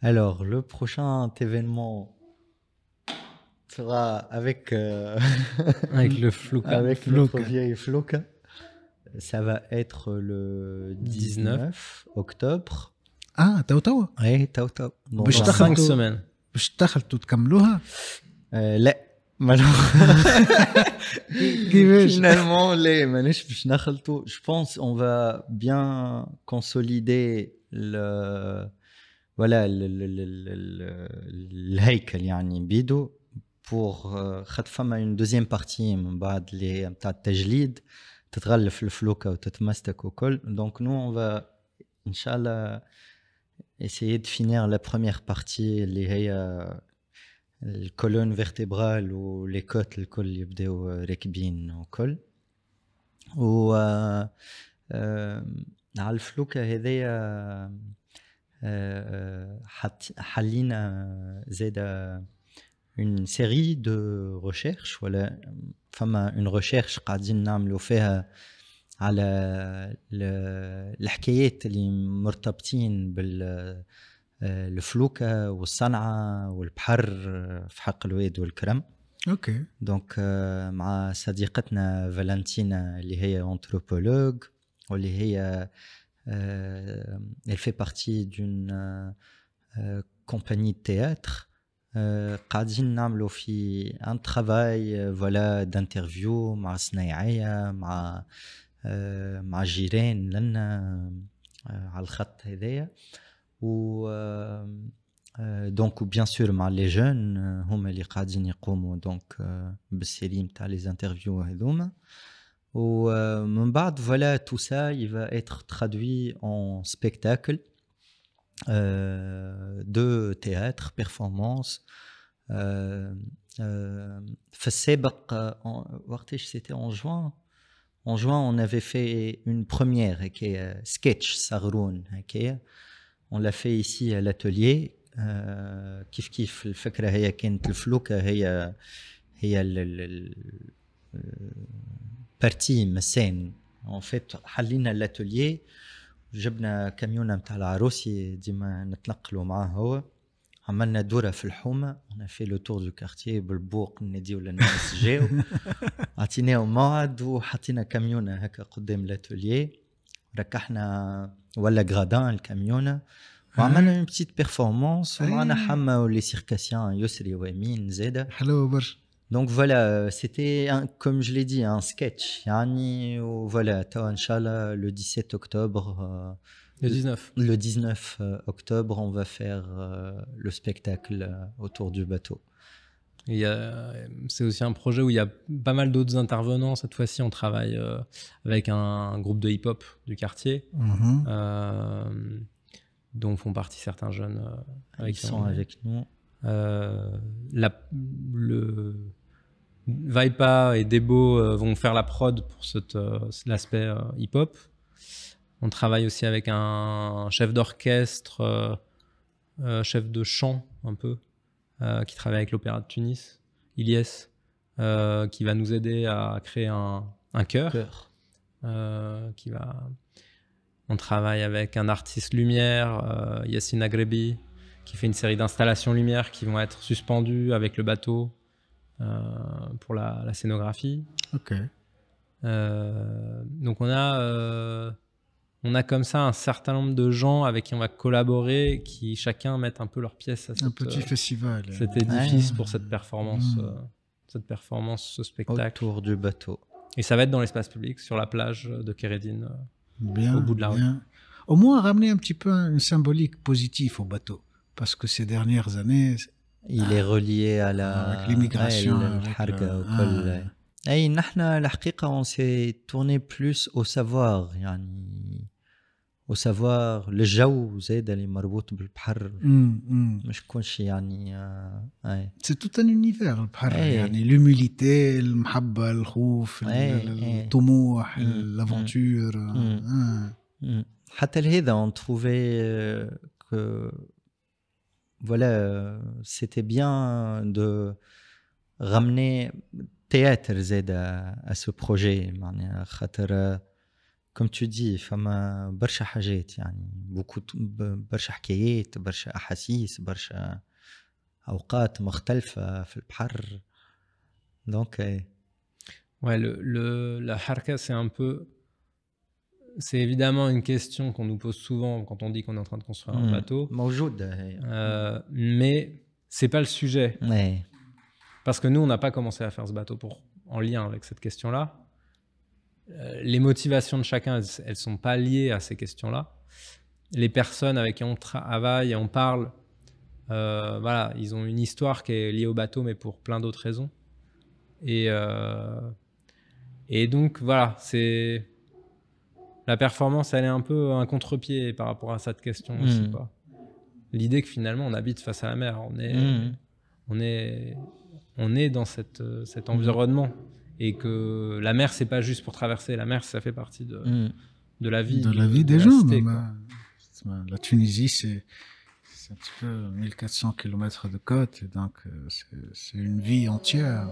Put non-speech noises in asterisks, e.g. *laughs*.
Alors, le prochain événement sera avec, euh, *laughs* avec le Flouka. *laughs* Avec notre vieil Flouka. Ça va être le 19 octobre. Ah, t'as Ottawa Oui, t'as Ottawa. Je 5 semaines. Je t'ai tout comme Mais Là. Finalement, les je pense qu'on va bien consolider le, ولا ال ال ال الهيكل يعني بيدو بور euh, خاطر فما اون دوزيام بارتي من بعد اللي نتاع التجليد تتغلف الفلوكه وتتمسك وكل دونك نو اون فا ان شاء الله essayer de finir la première partie اللي هي الكولون فيرتيبرال و لي كوت الكل يبداو راكبين وكل و euh, آه، على الفلوكه هذيا حلينا زيد اون سيري دو ريشيرش ولا فما اون ريشيرش قاعدين نعملوا فيها على الحكايات اللي مرتبطين بال الفلوكه والصنعه والبحر في حق الواد والكرم اوكي دونك مع صديقتنا فالنتينا اللي هي انتروبولوج واللي هي euh, elle fait partie d'une euh, euh, compagnie de théâtre. Qadin euh, un travail euh, voilà d'interview, ma snaïa, ma euh, ma jiren, lana al khat ou donc bien sûr les jeunes, hum les qadin donc euh, b'selim t'as les interviews et euh, au بعد euh, voilà tout ça il va être traduit en spectacle euh, de théâtre performance euh, euh, c'était en juin en juin on avait fait une première qui est euh, sketch Sagroun on l'a fait ici à l'atelier بارتي مسين اون فيت حلينا الاتوليي جبنا كاميونه نتاع العروسي ديما نتنقلوا معاه هو عملنا دوره في الحومه انا في لو تور دو كارتيي بالبوق نديو للناس جاو عطيناهم موعد وحطينا كاميونه هكا قدام لاتوليي ركحنا ولا غادان الكاميونه وعملنا اون بتيت بيرفورمانس ومعنا إيه. حما ولي سيركاسيان يسري ويمين زاده حلوه برشا Donc voilà, c'était comme je l'ai dit, un sketch. Oh, voilà, le 17 octobre. Euh, le 19. Le 19 euh, octobre, on va faire euh, le spectacle autour du bateau. C'est aussi un projet où il y a pas mal d'autres intervenants. Cette fois-ci, on travaille avec un, groupe de hip-hop du quartier, mhm. dont font partie certains jeunes. avec Ils sont avec nous. le, Vaipa et Debo euh, vont faire la prod pour l'aspect euh, euh, hip-hop. On travaille aussi avec un chef d'orchestre, chef de chant un peu, qui travaille avec l'Opéra de Tunis, Ilyes, qui va nous aider à créer un, un chœur. qui va... On travaille avec un artiste lumière, Yassine Agrebi, qui fait une série d'installations lumière qui vont être suspendues avec le bateau. Euh, pour la, scénographie. Ok. Euh, donc on a euh, on a comme ça un certain nombre de gens avec qui on va collaborer, qui chacun mettent un peu leur pièce à ce petit festival, cet édifice pour cette performance, mm. cette performance, ce spectacle. Autour du bateau. Et ça va être dans l'espace public, sur la plage de Kéredine, au bout de la rue. Au moins ramener un petit peu une symbolique positive au bateau, parce que ces dernières années, il est ah. relié à la ah, l'immigration euh, ah. et nous, la vérité, on s'est tourné plus au savoir yani au savoir le jaou zed ali le bel bahr mais je connais yani euh, c'est tout un univers le bahr l'humilité l'amour, le khouf le tomouh l'aventure hein حتى on trouvait euh, que voilà, c'était bien de ramener théâtre Z à, ce projet. Comme tu dis, femme برشا beaucoup برشا حكايات برشا أحاسيس برشا beaucoup Donc, eh. ouais, le, la c'est un peu c'est évidemment une question qu'on nous pose souvent quand on dit qu'on est en train de construire un bateau. Hmm. Euh, euh, mais c'est pas le sujet. Parce que nous, on n'a pas commencé à faire ce bateau pour, en lien avec cette question-là. Euh, les motivations de chacun, elles ne sont pas liées à ces questions-là. Les personnes avec qui on travaille et on parle, euh, voilà, ils ont une histoire qui est liée au bateau, mais pour plein d'autres raisons. et donc, voilà, c'est la performance, elle est un peu un contre-pied par rapport à cette question hmm. L'idée que finalement, on habite face à la mer, on est, hmm. on est, on est dans cette, cet environnement. Et que la mer, c'est pas juste pour traverser. La mer, ça fait partie de, hmm. de la vie. De la vie des gens. Hein. la Tunisie, c'est un petit peu 1400 km de côte. donc, euh, c'est une vie entière.